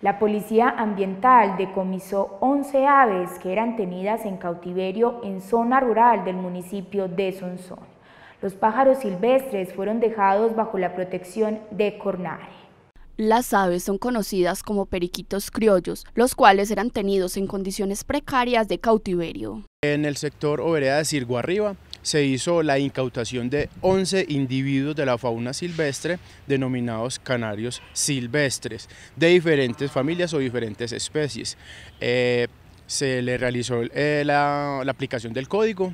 La policía ambiental decomisó 11 aves que eran tenidas en cautiverio en zona rural del municipio de Sonsón. Los pájaros silvestres fueron dejados bajo la protección de Cornare. Las aves son conocidas como periquitos criollos, los cuales eran tenidos en condiciones precarias de cautiverio. En el sector o de Cirgo Arriba se hizo la incautación de 11 individuos de la fauna silvestre denominados canarios silvestres de diferentes familias o diferentes especies. Eh, se le realizó eh, la, aplicación del código,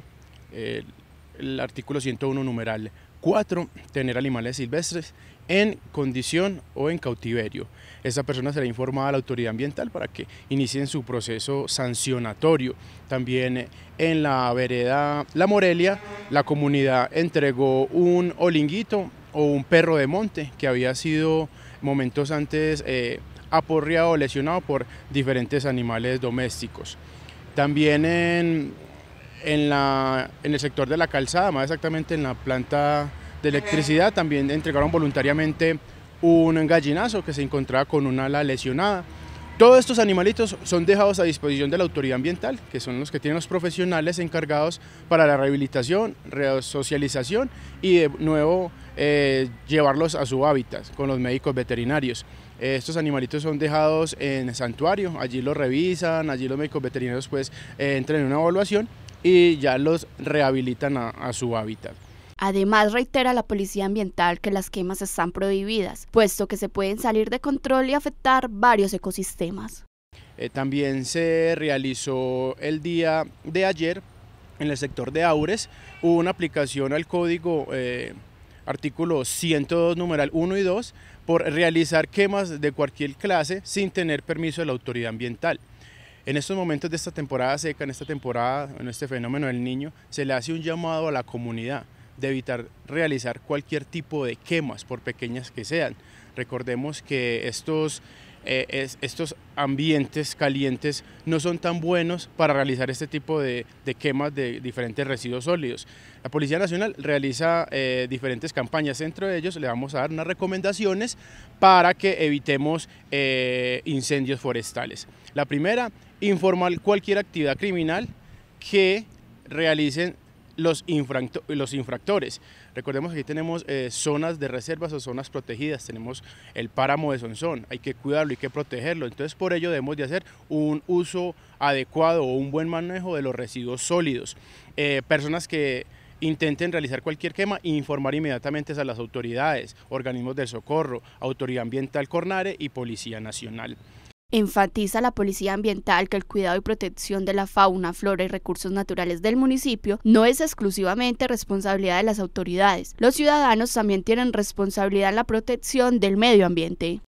eh, el artículo 101 numeral 4, tener animales silvestres en condición o en cautiverio. Esa persona será informada a la autoridad ambiental para que inicien su proceso sancionatorio. También eh, en la vereda La Morelia, la comunidad entregó un olinguito o un perro de monte que había sido momentos antes eh, aporreado o lesionado por diferentes animales domésticos. También en, en, la, en el sector de la calzada, más exactamente en la planta de electricidad también entregaron voluntariamente un gallinazo que se encontraba con una ala lesionada. Todos estos animalitos son dejados a disposición de la autoridad ambiental, que son los que tienen los profesionales encargados para la rehabilitación, resocialización y de nuevo eh, llevarlos a su hábitat con los médicos veterinarios. Eh, estos animalitos son dejados en santuario, allí los revisan, allí los médicos veterinarios pues eh, entran en una evaluación y ya los rehabilitan a su hábitat. Además, reitera la Policía Ambiental que las quemas están prohibidas, puesto que se pueden salir de control y afectar varios ecosistemas. Eh, también se realizó el día de ayer en el sector de Aures, una aplicación al código eh, artículo 102, numeral 1 y 2, por realizar quemas de cualquier clase sin tener permiso de la autoridad ambiental. En estos momentos de esta temporada seca, en esta temporada, en este fenómeno del niño, se le hace un llamado a la comunidad de evitar realizar cualquier tipo de quemas, por pequeñas que sean. Recordemos que estos, eh, estos ambientes calientes no son tan buenos para realizar este tipo de, quemas de diferentes residuos sólidos. La Policía Nacional realiza eh, diferentes campañas, dentro de ellos le vamos a dar unas recomendaciones para que evitemos eh, incendios forestales. La primera, informar cualquier actividad criminal que realicen los, infractores. Recordemos que aquí tenemos eh, zonas de reservas o zonas protegidas, tenemos el páramo de Sonzón, hay que cuidarlo, y que protegerlo, entonces por ello debemos de hacer un uso adecuado o un buen manejo de los residuos sólidos. Eh, personas que intenten realizar cualquier quema informar inmediatamente a las autoridades, organismos de socorro, autoridad ambiental Cornare y Policía Nacional. Enfatiza la Policía Ambiental que el cuidado y protección de la fauna, flora y recursos naturales del municipio no es exclusivamente responsabilidad de las autoridades. Los ciudadanos también tienen responsabilidad en la protección del medio ambiente.